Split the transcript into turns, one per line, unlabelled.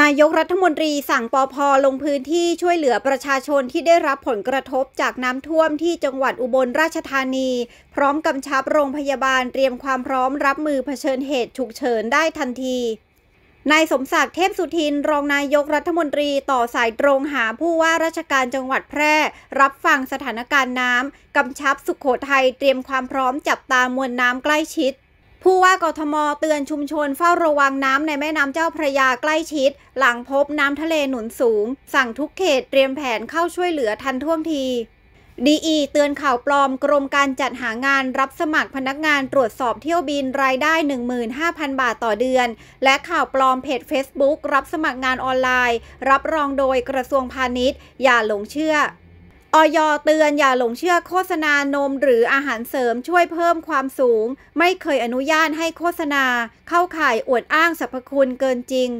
นายกรัฐมนตรีสั่งปอพอลงพื้นที่ช่วยเหลือประชาชนที่ได้รับผลกระทบจากน้ำท่วมที่จังหวัดอุบลราชธานี พร้อมกำชับโรงพยาบาลเตรียมความพร้อมรับมือเผชิญเหตุฉุกเฉินได้ทันทีนายสมศักดิ์เทพสุทินรองนายกรัฐมนตรีต่อสายตรงหาผู้ว่าราชการจังหวัดแพร่ รับฟังสถานการณ์น้ำกำชับสุขโขทัยเตรียมความพร้อมจับตามวลน้ำใกล้ชิดผู้ว่ากทมเตือนชุมชนเฝ้าระวังน้ำในแม่น้ำเจ้าพระยาใกล้ชิด หลังพบน้ำทะเลหนุนสูง สั่งทุกเขตเตรียมแผนเข้าช่วยเหลือทันท่วงทีดีอีเตือนข่าวปลอมกรมการจัดหางานรับสมัครพนักงานตรวจสอบเที่ยวบินรายได้ 15,000 บาทต่อเดือน และข่าวปลอมเพจ Facebook รับสมัครงานออนไลน์ รับรองโดยกระทรวงพาณิชย์อย่าหลงเชื่อออยเตือนอย่าหลงเชื่อโฆษณานมหรืออาหารเสริมช่วยเพิ่มความสูง ไม่เคยอนุญาตให้โฆษณาเข้าข่ายอวดอ้างสรรพคุณเกินจริง